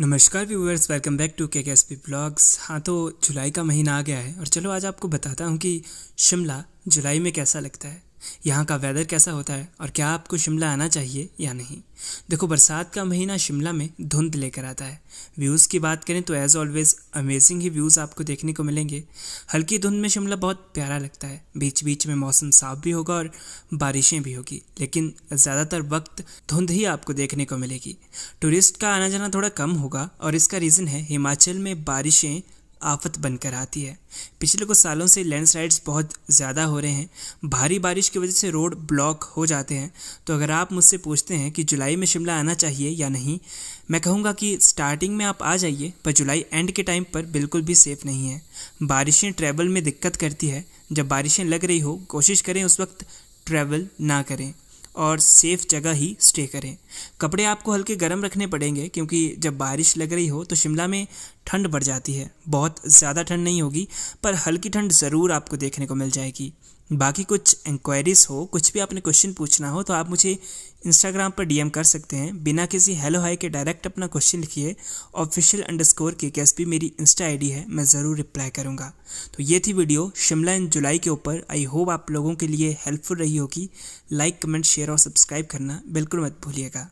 नमस्कार viewers welcome back to K S P blogs हाँ तो जुलाई का महीना आ गया है और चलो आज आपको बताता हूँ कि शिमला जुलाई में कैसा लगता है यहाँ का वेदर कैसा होता है और क्या आपको शिमला आना चाहिए या नहीं देखो बरसात का महीना शिमला में धुंध लेकर आता है व्यूज़ की बात करें तो एज़ ऑलवेज़ अमेजिंग ही व्यूज़ आपको देखने को मिलेंगे हल्की धुंध में शिमला बहुत प्यारा लगता है बीच बीच में मौसम साफ भी होगा और बारिशें भी होगी लेकिन ज़्यादातर वक्त धुंध ही आपको देखने को मिलेगी टूरिस्ट का आना जाना थोड़ा कम होगा और इसका रीज़न है हिमाचल में बारिशें आफत बनकर आती है पिछले कुछ सालों से लैंडस्लाइड्स बहुत ज़्यादा हो रहे हैं भारी बारिश की वजह से रोड ब्लॉक हो जाते हैं तो अगर आप मुझसे पूछते हैं कि जुलाई में शिमला आना चाहिए या नहीं मैं कहूँगा कि स्टार्टिंग में आप आ जाइए पर जुलाई एंड के टाइम पर बिल्कुल भी सेफ़ नहीं है बारिशें ट्रैवल में दिक्कत करती है जब बारिशें लग रही हो कोशिश करें उस वक्त ट्रैवल ना करें और सेफ़ जगह ही स्टे करें कपड़े आपको हल्के गर्म रखने पड़ेंगे क्योंकि जब बारिश लग रही हो तो शिमला में ठंड बढ़ जाती है बहुत ज़्यादा ठंड नहीं होगी पर हल्की ठंड ज़रूर आपको देखने को मिल जाएगी बाकी कुछ इंक्वायरीज़ हो कुछ भी आपने क्वेश्चन पूछना हो तो आप मुझे इंस्टाग्राम पर डीएम कर सकते हैं बिना किसी हेलो हाई के डायरेक्ट अपना क्वेश्चन लिखिए ऑफिशियल अंडर स्कोर के कैस भी मेरी इंस्टा आईडी है मैं ज़रूर रिप्लाई करूँगा तो ये थी वीडियो शिमला इन जुलाई के ऊपर आई होप आप लोगों के लिए हेल्पफुल रही होगी लाइक कमेंट शेयर और सब्सक्राइब करना बिल्कुल मत भूलिएगा